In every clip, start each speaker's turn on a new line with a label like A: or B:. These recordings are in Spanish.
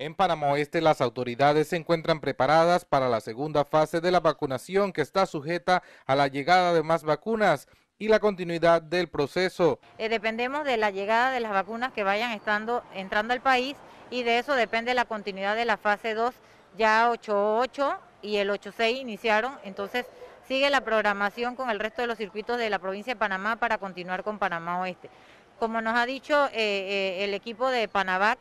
A: En Panamá Oeste, las autoridades se encuentran preparadas para la segunda fase de la vacunación que está sujeta a la llegada de más vacunas y la continuidad del proceso.
B: Eh, dependemos de la llegada de las vacunas que vayan estando, entrando al país y de eso depende la continuidad de la fase 2. Ya 8.8 y el 8.6 iniciaron, entonces sigue la programación con el resto de los circuitos de la provincia de Panamá para continuar con Panamá Oeste. Como nos ha dicho eh, eh, el equipo de Panavac,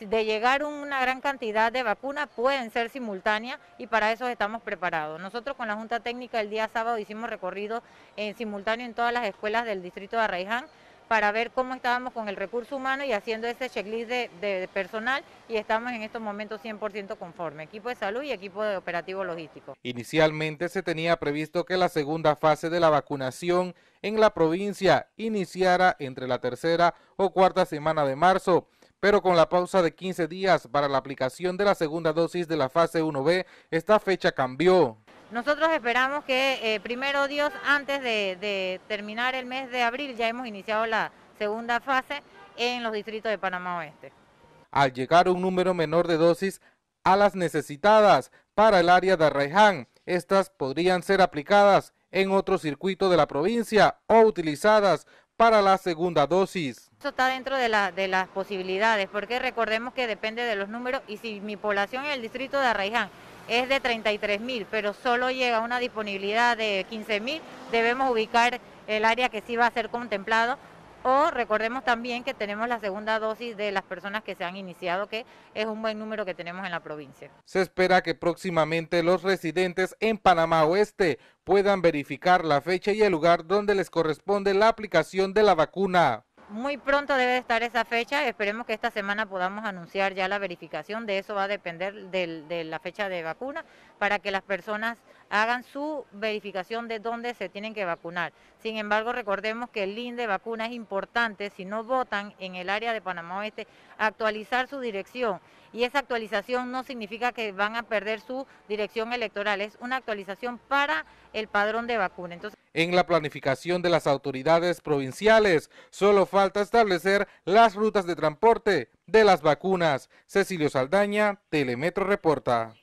B: de llegar una gran cantidad de vacunas pueden ser simultáneas y para eso estamos preparados. Nosotros con la Junta Técnica el día sábado hicimos recorrido en simultáneo en todas las escuelas del distrito de Arraiján para ver cómo estábamos con el recurso humano y haciendo ese checklist de, personal y estamos en estos momentos 100% conforme, equipo de salud y equipo de operativo logístico.
A: Inicialmente se tenía previsto que la segunda fase de la vacunación en la provincia iniciara entre la tercera o cuarta semana de marzo pero con la pausa de 15 días para la aplicación de la segunda dosis de la fase 1B, esta fecha cambió.
B: Nosotros esperamos que eh, primero Dios, antes de, de, terminar el mes de abril, ya hemos iniciado la segunda fase en los distritos de Panamá Oeste.
A: Al llegar un número menor de dosis a las necesitadas para el área de Arraiján, estas podrían ser aplicadas en otro circuito de la provincia o utilizadas para la segunda dosis.
B: Eso está dentro de, la, de las posibilidades, porque recordemos que depende de los números y si mi población en el distrito de Arraiján es de 33.000, mil, pero solo llega a una disponibilidad de 15 mil, debemos ubicar el área que sí va a ser contemplado o recordemos también que tenemos la segunda dosis de las personas que se han iniciado, que es un buen número que tenemos en la provincia.
A: Se espera que próximamente los residentes en Panamá Oeste puedan verificar la fecha y el lugar donde les corresponde la aplicación de la vacuna.
B: Muy pronto debe estar esa fecha, esperemos que esta semana podamos anunciar ya la verificación, de eso va a depender de la fecha de vacuna, para que las personas hagan su verificación de dónde se tienen que vacunar. Sin embargo, recordemos que el link de vacuna es importante, si no votan en el área de Panamá Oeste, actualizar su dirección. Y esa actualización no significa que van a perder su dirección electoral, es una actualización para el padrón de vacuna.
A: En la planificación de las autoridades provinciales, solo falta establecer las rutas de transporte de las vacunas. Cecilio Saldaña, Telemetro Reporta.